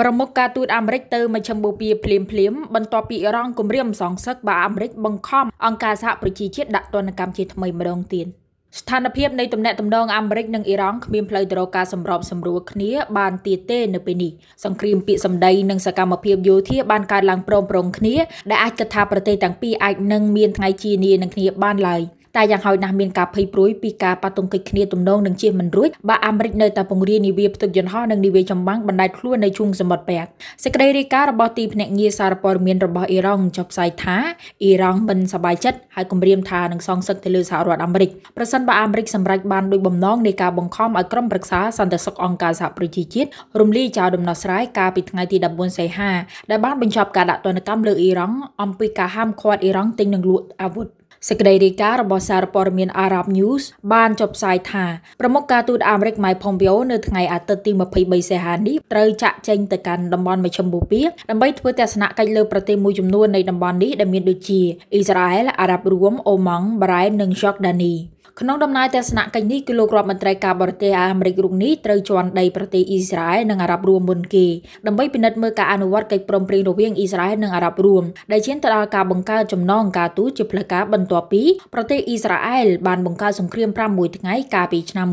ប្រមុខការទូតអាមេរិកទៅមជ្ឈមបូព៌ាភ្លាមភ្លាមបន្ទាប់ពីអ៊ីរ៉ង់គំរាមសងសឹកបើអាមេរិកបង្ខំអង្គការសហប្រជាជាតិដាក់ទណ្ឌកម្មជាថ្មីម្ដងទៀតស្ថានភាពនៃទំនាក់ទំនងអាមេរិកនិងអ៊ីរ៉ង់គ្មានផ្លូវទៅរកការសម្របសម្រួលគ្នាបានទៀតទេនៅពេលនេះសង្គ្រាមពាកសម្ដីនិងសកម្មភាពយោធាបានកើតឡើងព្រមព្រងគ្នាដែលអាចគិតថាប្រទេសទាំងពីរអាចនឹងមានថ្ងៃជានីនឹងគ្នាបានឡើយ។តែយ៉ាងហោចណាស់មានការភ័យព្រួយពីការប៉ះទង្គិចគ្នាទំនងនឹងជាមិនរួចបើអាមេរិកនៅតែពង្រាយនាវាផ្ទុកយន្តហោះនិងនាវាចម្បាំងបណ្ដាលខ្លួននៅជុំសមុទ្រប៉ែកសេចក្តីរាយការណ៍របស់ទីភ្នាក់ងារសារព័ត៌មានរបស់អ៊ីរ៉ង់ចុះផ្សាយថាអ៊ីរ៉ង់មិនសប្បាយចិត្តហើយគម្រាម ថានឹងសងសឹកទៅលើសហរដ្ឋអាមេរិកប្រសិនបើអាមេរិកសម្រេចបានដោយបំណងនៃការបង្ខំឲ្យក្រុមប្រឹក្សាសន្តិសុខអង្គការសហប្រជាជាតិរំលាយចោលដំណោះស្រាយកាលពីថ្ងៃទី14សីហាដែលបានបញ្ចប់ការដាក់ទណ្ឌកម្មលើអ៊ីរ៉ង់អំពីការហាមឃាត់អ៊ីរ៉ង់ទិញនិងលក់អាវុធសេចក្តីរាយការណ៍របស់សារព័ត៌មាន Arab News បានចុះផ្សាយថាប្រមុខការទូតអាមេរិក Mike Pompeo នៅថ្ងៃអាទិត្យទី23សីហានេះត្រូវចាក់ចេញទៅកាន់តំបន់មជ្ឈមបូព៌ាដើម្បីធ្វើទស្សនកិច្ចលើប្រទេសមួយចំនួននៃតំបន់នេះដែលមានដូចជាអ៊ីស្រាអែលអារ៉ាប់រួមអូម៉ង់បារ៉ៃនិងយ៉ូដានី។ក្នុងដំណើរទស្សនកិច្ចនេះគឺលោករដ្ឋមន្ត្រីការបរទេសអាមេរិករូបនេះត្រូវជន់ដីប្រទេសអ៊ីស្រាអែលនិងអារ៉ាប់រួមមុនគេដើម្បីពិនិត្យមើលការអនុវត្តកិច្ចព្រមព្រៀងរវាងអ៊ីស្រាអែលនិងអារ៉ាប់រួមដែលជាទៅដល់ការបង្កើតចំណងការទូតជាផ្លូវការបន្ទាប់ពីប្រទេសអ៊ីស្រាអែលបានបង្កើតសង្គ្រាម6ថ្ងៃកាលពីឆ្នាំ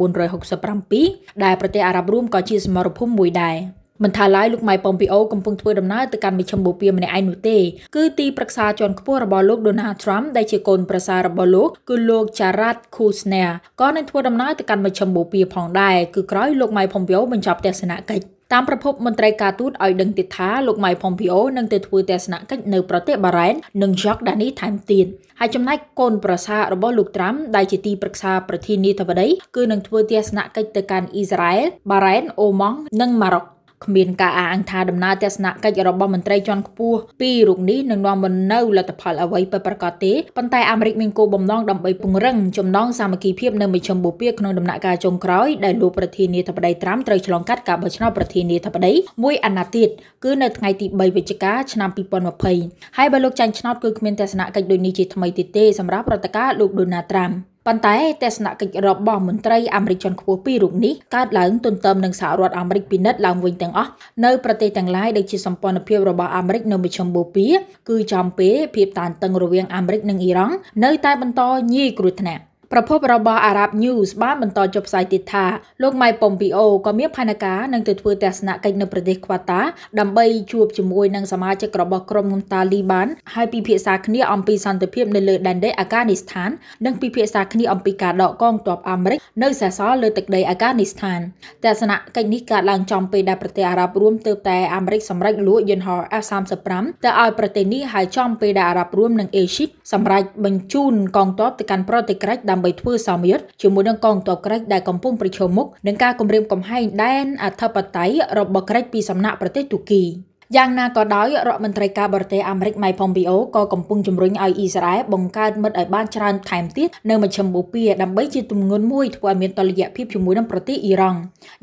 1967ដែលប្រទេសអារ៉ាប់រួមក៏ជាសមរភូមិមួយដែរ។មិនថាឡើយលោកម៉ៃប៉ំពីអូកំពុងធ្វើដំណើរទៅកាន់មជ្ឈមបូព៌ាម្នាក់ឯងនោះទេគឺទីប្រឹក្សាជាន់ខ្ពស់របស់លោក Donald Trump ដែលជាកូនប្រសាររបស់លោកគឺលោក Jared Kushner ក៏នឹងធ្វើដំណើរទៅកាន់មជ្ឈមបូព៌ាផងដែរគឺក្រោយលោកម៉ៃប៉ំពីអូបញ្ចប់ទស្សនកិច្ចតាមប្រភពមន្ត្រីការទូតឲ្យដឹងទៀតថាលោកម៉ៃផុំភីអូនឹងទៅធ្វើទស្សនកិច្ចនៅប្រទេសបារ៉ែននិងយ៉ាក់ដានីថែមទៀតហើយចំណែកកូនប្រសាររបស់លោកត្រាំដែលជាទីប្រឹក្សាប្រធានាធិបតីគឺនឹងធ្វើទស្សនកិច្ចទៅកាន់អ៊ីស្រាអែលបារ៉ែនអូម៉ង់និងម៉ារ៉ុកគ្មានការអះអាងថាដំណើរទស្សនកិច្ចរបស់មន្ត្រីជាន់ខ្ពស់ពីររូបនេះនឹងនាំមកនូវលទ្ធផលអ្វីពិតប្រាកដទេប៉ុន្តែអាមេរិកមានគោលបំណងដើម្បីពង្រឹងចំណងសាមគ្គីភាពនៅមជ្ឈមបូព៌ាក្នុងដំណាក់កាលចុងក្រោយដែលលោកប្រធានាធិបតីត្រាំត្រូវឆ្លងកាត់ការបោះឆ្នោតប្រធានាធិបតីមួយអាណត្តិទៀតគឺនៅថ្ងៃទី3វិច្ឆិកាឆ្នាំ2020ហើយបើលោកចាញ់ឆ្នោតគឺគ្មានទស្សនកិច្ចដូចនេះជាថ្មីទៀតទេសម្រាប់រដ្ឋការលោកដូណាល់ត្រាំប៉ុន្តែទស្សនកិច្ចរបស់មន្ត្រីអាមេរិកជាន់ខ្ពស់ពីររូបនេះកើតឡើងទន្ទឹមនឹងសហរដ្ឋអាមេរិកពិនិត្យឡើងវិញទាំងអស់នៅប្រទេសទាំងឡាយដែលជាសម្ព័ន្ធភាពរបស់អាមេរិកនៅមជ្ឈមបូព៌ាគឺចំពេលភាពតានតឹងរវាងអាមេរិកនិងអ៊ីរ៉ង់នៅតែបន្តញីគ្រោះថ្នាក់ប្រភពរបស់ Arab News បានបន្តចុះផ្សាយទៀតថាលោកម៉ៃប៉ុំពីអូក៏មានផែនការនឹងទៅធ្វើទស្សនកិច្ចនៅប្រទេសខ្វាតាដើម្បីជួបជាមួយនឹងសមាជិករបស់ក្រុមហ៊ុនតាលីបាន ហើយពិភាក្សាគ្នាអំពីសន្តិភាពនៅលើដែនដីអាហ្គានីស្ថាន និងពិភាក្សាគ្នាអំពីការដកកងទ័ពអាមេរិកនៅសេសសល់លើទឹកដីអាហ្គានីស្ថាន ទស្សនកិច្ចនេះកើតឡើងចំពេលដែលប្រទេសអារ៉ាប់រួមទៅតែអាមេរិកសម្រេចលួចយន្តហោះ F35 ទៅឲ្យប្រទេសនេះហើយចំពេលដែលអារ៉ាប់រួមនិងអេស៊ីបសម្រេចបញ្ជូនកងទ័ពទៅកាន់ប្រទេសក្រិចដើម្បីដើម្បីធ្វើសមយុទ្ធជាមួយនឹងកងទ័ពក្រិចដែលកំពុងប្រឈមមុខនឹងការគំរាមកំហែងដែនអធិបតេយ្យរបស់ក្រិចពីសំណាក់ប្រទេសទូគី។យ៉ាងណាក៏ដោយរដ្ឋមន្ត្រីការបរទេសអាមេរិក Mike Pompeo ក៏កំពុងជំរុញឲ្យអ៊ីស្រាអែលបង្កើតមិត្តឲ្យបានច្រើនថែមទៀតនៅមជ្ឈមបូព៌ាដើម្បីជាទម្ងន់មួយធ្វើឲ្យមានតលយៈភាពជាមួយនឹងប្រទេសអ៊ីរ៉ង់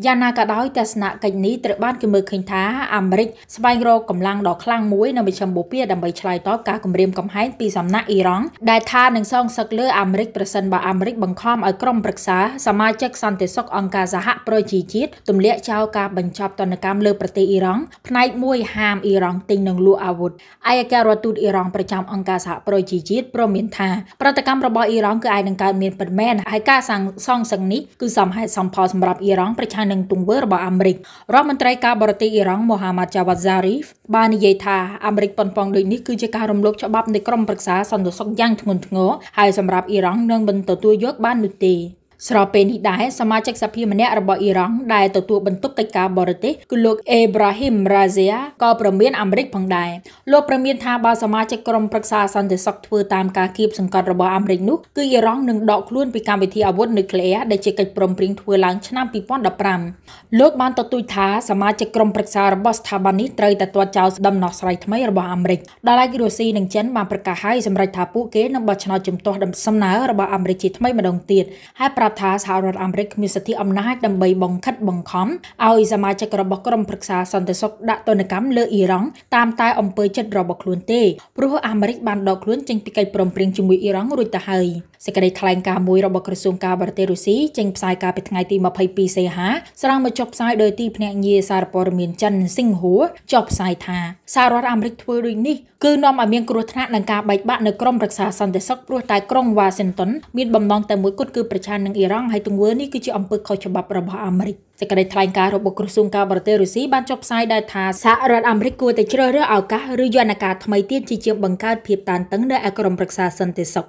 យ៉ាងណាក៏ដោយទស្សនកិច្ចនេះត្រូវបានគេមើលឃើញថាអាមេរិកស្វែងរកកម្លាំងដ៏ខ្លាំងមួយនៅមជ្ឈមបូព៌ាដើម្បីឆ្លើយតបការគំរាមកំហែងពីសំណាក់អ៊ីរ៉ង់ដែលថានឹងសងសឹកលើអាមេរិកប្រសិនបើអាមេរិកបង្ខំឲ្យក្រុមប្រឹក្សាសមាជិកសន្តិសុខអង្គការសហប្រជាជាតិទម្លាក់ចោលការបញ្ចប់ទណ្ឌកម្មលើប្រទេសអ៊ីរ៉ង់ផ្នែកមួយហាមអ៊ីរ៉ង់ទិញនិងលក់អាវុធឯកការរដ្ឋទូតអ៊ីរ៉ង់ប្រចាំអង្គការសហប្រជាជាតិព្រមមានថាប្រតិកម្មរបស់អ៊ីរ៉ង់គឺអាចនឹងកើតមានពិតមែនហើយការសាងសង់សឹងនេះគឺសមហេតុសមផលសម្រាប់អ៊ីរ៉ង់ប្រឆាំងនឹងទង្វើរបស់អាមេរិករដ្ឋមន្ត្រីការបរទេសអ៊ីរ៉ង់មូហាម៉ាត់ចាវ៉ាត់ហ្សារីហ្វបាននិយាយថាអាមេរិកប៉ុនប៉ងដូចនេះគឺជាការរំលោភច្បាប់នៃក្រមប្រឹក្សាសន្តិសុខយ៉ាងធ្ងន់ធ្ងរហើយសម្រាប់អ៊ីរ៉ង់នឹងមិនទទួលយក បាននោះទេស្របពេលនេះដែរសមាជិកសភាម្នាក់របស់អ៊ីរ៉ង់ដែលទទួលបន្ទុកកិច្ចការបរទេសគឺលោកអេប្រាហ៊ីមរ៉ាហ្សាក៏ប្រមានអាមេរិកផងដែរលោកប្រមានថាបើសមាជិកក្រុមប្រឹក្សាសន្តិសុខធ្វើតាមការគៀបសង្កត់របស់អាមេរិកនោះគឺអ៊ីរ៉ង់នឹងដកខ្លួនពីកម្មវិធីអាវុធនុយក្លេអ៊ែរដែលជាកិច្ចព្រមព្រៀងធ្វើឡើងឆ្នាំ2015លោកបានទទូចថាសមាជិកក្រុមប្រឹក្សារបស់ស្ថាប័ននេះត្រូវតែទាត់ចោលដំណោះស្រាយថ្មីរបស់អាមេរិកដល់ឯករុស្ស៊ីនិងចិនបានប្រកាសហើយសម្រេចថាពួកគេនឹងបោះឆ្នោតជំទាស់ដំណសំណើរបស់អាមេរិកជាថ្មីម្ដងទៀតហើយប្រាប់រាប់ថាសហរដ្ឋអាមេរិក មានសិទ្ធិអំណាចដើម្បីបង្ខិតបង្ខំឲ្យសមាជិករបស់ក្រុមប្រឹក្សាសន្តិសុខដាក់ទណ្ឌកម្មលើអ៊ីរ៉ង់តាមតែអំពើចិត្តរបស់ខ្លួនទេព្រោះអាមេរិកបានដកខ្លួនចេញពីកិច្ចព្រមព្រៀងជាមួយអ៊ីរ៉ង់រួចទៅហើយសេចក្តីថ្លែងការណ៍មួយរបស់ក្រសួងការបរទេសរុស្ស៊ីចេញផ្សាយកាលពីថ្ងៃទី22សីហាស្រាងមកចុះផ្សាយដោយទីភ្នាក់ងារសារព័ត៌មានចិនសិង្ហហួរចុះផ្សាយថាសហរដ្ឋអាមេរិកធ្វើដូចនេះគឺនាំឲ្យមានគ្រោះថ្នាក់និងការបែកបាក់នៅក្រមរក្សាសន្តិសុខព្រោះតែក្រុងវ៉ាស៊ីនតោនមានបំណងតែមួយគត់គឺប្រឆាំងនឹងអ៊ីរ៉ង់ហើយទង្វើនេះគឺជាអំពើខុសច្បាប់របស់អាមេរិកសេចក្តីថ្លែងការណ៍របស់ក្រសួងការបរទេសរុស្ស៊ីបានចុះផ្សាយដែរថាសហរដ្ឋអាមេរិកគួរតែជ្រើសរើសឱកាសឬយន្តការថ្មីទៀតជាជាងបង្កើតភាពតានតឹងនៅឯក្រមរក្សាសន្តិសុខ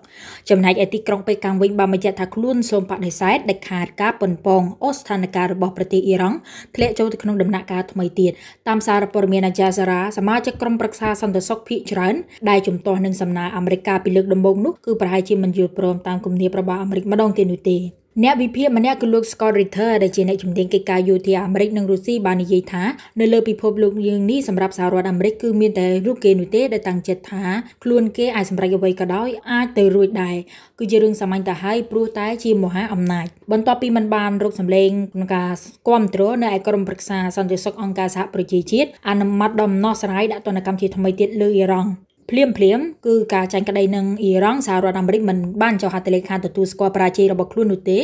ចំណែកឯទីក្រុងប៉េកាំងវិញបានបញ្ជាក់ថាខ្លួនសូមបដិសេធដាច់ខាតការប៉ុនប៉ងអូស្ថានភាពរបស់ប្រទេសអ៊ីរ៉ង់ធ្លាក់ចូលទៅក្នុងដំណាក់កាលថ្មីទៀតតាមសារព័ត៌មានអាចារ្យសារ៉ាសមាជិកក្រុមប្រឹក្សាសន្តិសុខភាគច្រើនដែលជំទាស់នឹងសំណើអាមេរិកពីលើកដំបូងនោះគឺប្រហែលជាមិនយល់ព្រមតាមគំនាបរបស់អាមេរិកម្ដងទៀតនោះទេអ្នកវិភាគម្នាក់គឺលោក Scott Ritter ដែលជាអ្នកជំនាញកិច្ចការយោធាអាមេរិកនិងរុស្ស៊ីបាននិយាយថានៅលើពិភពលោកយើងនេះសម្រាប់សហរដ្ឋអាមេរិកគឺមានតែរូបគេនោះទេដែលតាំងចិត្តថាខ្លួនគេអាចសម្រេចអ្វីក៏ដោយអាចទៅរួចដែរគឺជារឿងសាមញ្ញទៅហើយព្រោះតែជាមហាអំណាចបន្ទាប់ពីមិនបាន រកសម្លេងក្នុងការគ្រប់គ្រងនៅឯក្រុមប្រឹក្សាសន្តិសុខអង្គការសហប្រជាជាតិអនុម័តដំណោះស្រាយដាក់ទណ្ឌកម្មជាថ្មីទៀតលើអ៊ីរ៉ង់ភ្លាមភ្លាមគឺការចាញ់ក្តីនឹងអ៊ីរ៉ង់សហរដ្ឋអាមេរិកមិនបានចុះហត្ថលេខាទទួលស្គាល់បរាជ័យរបស់ខ្លួននោះទេ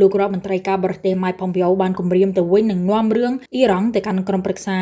លោករដ្ឋមន្ត្រីការបរទេស Mike Pompeo បានគម្រាមទៅវិញនឹងនាំរឿងអ៊ីរ៉ង់ទៅកាន់ក្រុមប្រឹក្សា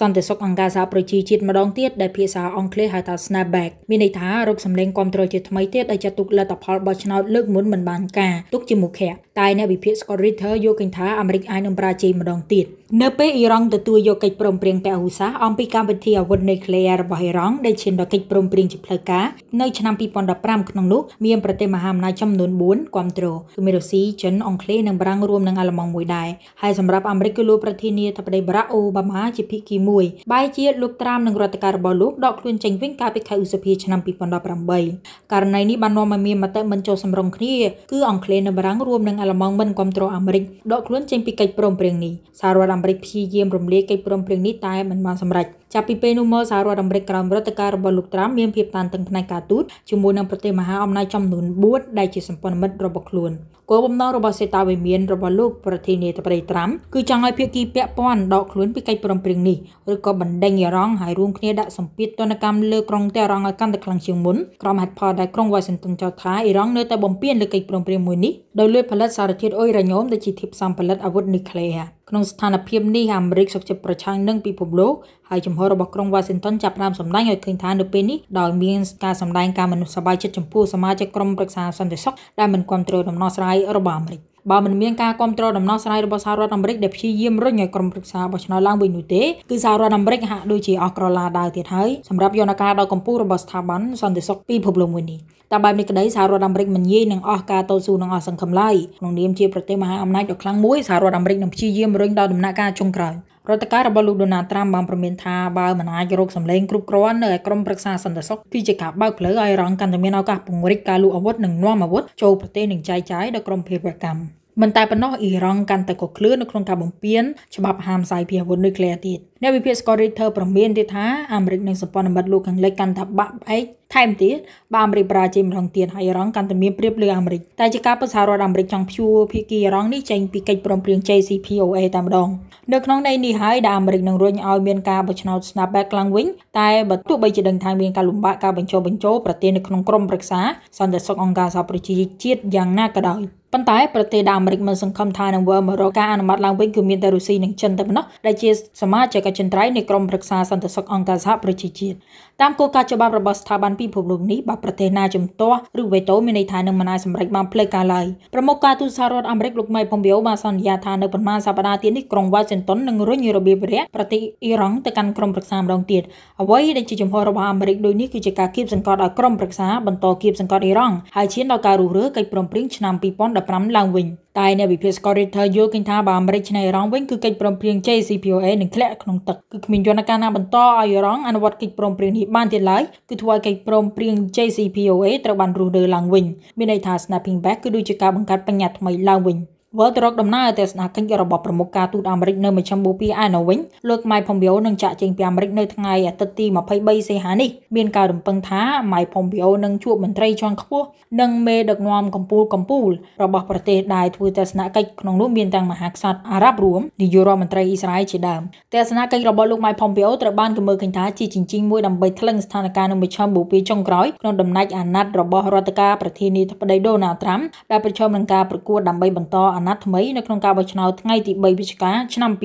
សន្តិសុខអង្គការសហប្រជាជាតិម្ដងទៀតដែលភាសាអង់គ្លេសហៅថា snapback មានន័យថារូបសម្លេងគ្រប់គ្រងជាថ្មីទៀតដែលចាត់ទុកលទ្ធផលបោះឆ្នោតលើកមុនមិនបានការទុកជាមុខៈតែអ្នកវិភាគ Scott Ritter យល់ឃើញថាអាមេរិកអាចនឹងបរាជ័យម្ដងទៀតនៅពេលអ៊ីរ៉ង់ទទួលយកកិច្ចព្រមព្រៀងពហុសាសអំពីកម្មវិធីអាវុធនុយក្លេអ៊ែររបស់អ៊ីរ៉ង់ដែលឈានដល់កិច្ចព្រមព្រៀងជាផ្លូវការនៅឆ្នាំ2015ក្នុងនោះមានប្រទេសមហាអំណាចចំនួន4គ្រប់គ្រងគឺមានរុស្ស៊ីចិនអង់គ្លេសនិងបារាំងរួមនឹងអាល្លឺម៉ង់មួយដែរហើយសម្រាប់អាមេរិកគឺលោកប្រធានាធិបតីបារាក់អូបាម៉ាជាភាគីមួយបែរជាលោកត្រាំនឹងរដ្ឋការរបស់លោកដកខ្លួនចេញវិញកាលពីខែឧសភាឆ្នាំ2018ករណីនេះបាននាំឲ្យមានមតិមិនចូលសម្រុងគ្នាគឺអង់គ្លេសនិងបារាំងរួមនឹងអាល្លឺម៉ង់មិនគ្រប់គ្រងអាមេរិកដកខ្លួនចេញពីកិច្ចព្រមព្រៀងនេះសាររដ្ឋអាមេរិកព្យាយាមរំលាយកិច្ចព្រមព្រៀងនេះតែមិនបានសម្រេច។ចាប់ពីពេលនោះមកសហរដ្ឋអាមេរិកក្រោមរដ្ឋការរបស់លោកត្រាំមានភាពតានតឹងផ្នែកការទូតជាមួយនឹងប្រទេសមហាអំណាចចំនួន4ដែលជាសម្ព័ន្ធមិត្តរបស់ខ្លួនគោលបំណងរបស់សេតាវិមានរបស់លោកប្រធានាធិបតីត្រាំគឺចង់ឲ្យភាគីពាក់ព័ន្ធដកខ្លួនពីកិច្ចព្រមព្រៀងនេះឬក៏បណ្ដេញអារ៉ង់ឲ្យរួមគ្នាដាក់សម្ពាធទណ្ឌកម្មលើក្រុងតេហ៍រ៉ង់ឲ្យកាន់តែខ្លាំងជាងមុនក្រុមហេតុផលដែលក្រុងវ៉ាស៊ីនតោនចោទថាអ៊ីរ៉ង់នៅតែបំពានលើកិច្ចព្រមព្រៀងមួយនេះដោយលួចផលិតសារធាតុអុយរ៉ាញ៉ូមដែលជាធាតុផ្សំផលិតអាវុធនុយក្លេអ៊ែរក្នុងស្ថានភាពនេះអាមេរិកសុខចិត្តប្រឆាំងនឹងពិភពលោកហើយជំហររបស់ក្រុងវ៉ាស៊ីនតោនចាប់ផ្ដើមសម្ដែងឲ្យឃើញថានៅពេលនេះដោយមានការសម្ដែងការមនុស្សសប្បាយចិត្តចំពោះសមាជិកក្រុមប្រឹក្សាសន្តិសុខដែលមិនគ្រប់គ្រងដំណោះស្រាយរបស់អាមេរិកបើមិនមានការគ្រប់គ្រងដំណោះស្រាយរបស់សហរដ្ឋអាមេរិកដែលព្យាយាមរុញឲ្យក្រុមប្រឹក្សាបោះឆ្នោតឡើងវិញនោះទេគឺសហរដ្ឋអាមេរិកហាក់ដូចជាអស់ក្រឡាដើរទៀតហើយសម្រាប់យន្តការដ៏កម្ពុជារបស់ស្ថាប័នសន្តិសុខពីពិភពលោកមួយនេះតែបែបនេះក្តីសហរដ្ឋអាមេរិកមិនងាយនឹងអស់ការតស៊ូនឹងអស់សង្ឃឹមឡើយក្នុងនាមជាប្រទេសមហាអំណាចដ៏ខ្លាំងមួយសហរដ្ឋអាមេរិកនឹងព្យាយាមរុញដល់ដំណាក់កាលចុងក្រោយរដ្ឋការរបស់លោកដូណាល់ត្រាំបានប្រមានថាបើមិនអាចរកសម្លេងគ្រប់គ្រាន់នៅឯក្រមប្រឹក្សាសន្តិសុខគឺជាការបើកផ្លូវឲ្យរងកាន់តែមានឱកាសពង្រីកការលូកអាវុធនិងនាំអាវុធចូលប្រទេសនិងចែកចាយដល់ក្រមភេរវកម្មមិនតែប៉ុណ្ណោះអ៊ីរ៉ង់កាន់តែកក្លឿននៅក្នុងការបំពេញច្បាប់ហាមសាយភីអាវុធនុយក្លេអ៊ែរទៀតអ្នកវិភាគស្កូរីធ្វើប្រមានទៀតថាអាមេរិកនិងសម្ព័ន្ធមិត្តលោកខាងលិចកាន់តែបាក់បែកថែមទៀតបើអាមេរិកប្រាជ័យម្ដងទៀតហើយអ៊ីរ៉ង់កាន់តែមានប្រៀបលើអាមេរិកតែជាការពិសាររដ្ឋអាមេរិកចង់ព្យួរភាគីអ៊ីរ៉ង់នេះចេញពីកិច្ចព្រមព្រៀង JCPOA តែម្ដង នៅក្នុងន័យនេះហើយដែលអាមេរិកនឹងរុញឲ្យមានការបោះឆ្នោត snapback ឡើងវិញតែបើទោះបីជាដឹងថាមានការលំបាកការបញ្ចុះបញ្ចូលប្រទេសនៅក្នុងក្រមប្រឹក្សាសន្តិសុខអង្គការសហប្រជាជាតិយ៉ាងណាក៏ដោយប៉ុន្តែប្រទេសដែលអាមេរិកមិនសង្ឃឹមថានឹងវិលមករកការអនុម័តឡើងវិញគឺមានតែរុស្ស៊ីនិងចិនតែប៉ុណ្ណោះដែលជាសមាជិកច្ចិន្ត្រៃយ៍នៃក្រមរក្សាសន្តិសុខអង្គការសហប្រជាជាតិតាមគោលការណ៍ច្បាប់របស់ស្ថាប័នពិភពលោកនេះបើប្រទេសណាជំទាស់ឬវេតូមានន័យថានឹងមិនអាចសម្រេចបានផ្លូវការឡើយប្រមុខការទូតសហរដ្ឋអាមេរិកលោកម៉ៃពំបៀវបានសន្យាថានៅប៉ុន្មានសប្តាហ៍ទៀតនេះក្រុងវ៉ាស៊ីនតោននឹងរុញរបៀបរយៈប្រទេសអ៊ីរ៉ង់ទៅកាន់ក្រមរក្សាម្ដងទៀតអ្វីដែលជាចំហរបស់អាមេរិកដូចនេះគឺជាការគៀបសង្កត់ឲ្យក្រមរក្សាបន្តគៀបសង្កត់អ៊ីរ៉ង់ហើយឈានដល់ការរុះរើកិច្ចព្រមព្រៀងឆ្នាំ2015ឡើងវិញ។តែអ្នកវិភាគស្កតរេតើយល់ឃើញថាបើអាមេរិកឆ្នៃអ៊ីរ៉ង់វិញគឺកិច្ចព្រមព្រៀង JCPOA នឹងធ្លាក់ក្នុងទឹកគឺគ្មានយន្តការណាបន្តឲ្យអ៊ីរ៉ង់អនុវត្តកិច្ចព្រមព្រៀងនេះបានទៀតឡើយគឺធ្វើឲ្យកិច្ចព្រមព្រៀង JCPOA ត្រូវបានរុះរើឡើងវិញមានន័យថា snapping back គឺដូចជាការបង្កើតបញ្ញត្តិថ្មីឡើងវិញវិលទៅរកដំណើរទស្សនកិច្ចរបស់ប្រមុខការទូតអាមេរិកនៅមជ្ឈមបូព៌ាឯណោះវិញលោក Mike Pompeo នឹងចាក់ចេញពីអាមេរិកនៅថ្ងៃអាទិត្យទី23សីហានេះមានការរំពឹងថា Mike Pompeo នឹងជួបមន្ត្រីជាន់ខ្ពស់និងមេដឹកនាំកម្ពូលកម្ពូលរបស់ប្រទេសដែលធ្វើទស្សនកិច្ចក្នុងនោះមានទាំងមហាក្សត្រអារ៉ាប់រួមនាយករដ្ឋមន្ត្រីអ៊ីស្រាអែលជាដើមទស្សនកិច្ចរបស់លោក Mike Pompeo ត្រូវបានគេមើលឃើញថាជាជញ្ជីងមួយដើម្បីថ្លឹងស្ថានភាពនៅមជ្ឈមបូព៌ាចុងក្រោយក្នុងដំណាច់អាណត្តិរបស់រដ្ឋាភិបាលប្រធានាធិបតី Donald Trump ដែលប្រឈមនឹងការប្រកួតដើម្បីបន្តអាអាណត្តិថ្មីនៅក្នុងការបោះឆ្នោតថ្ងៃទី3វិច្ឆិកាឆ្នាំ2020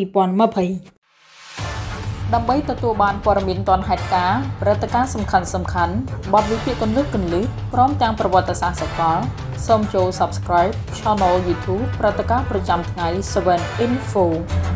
ដើម្បីទទួលបានព័ត៌មានទាន់ហេតុការណ៍ព្រឹត្តិការណ៍សំខាន់សំខាន់បទវិភាគកន្លឹះកន្លឹះព្រមទាំងប្រវត្តិសាស្ត្រសកលសូមចូល Subscribe Channel YouTube ព្រឹត្តិការណ៍ប្រចាំថ្ងៃ7 Info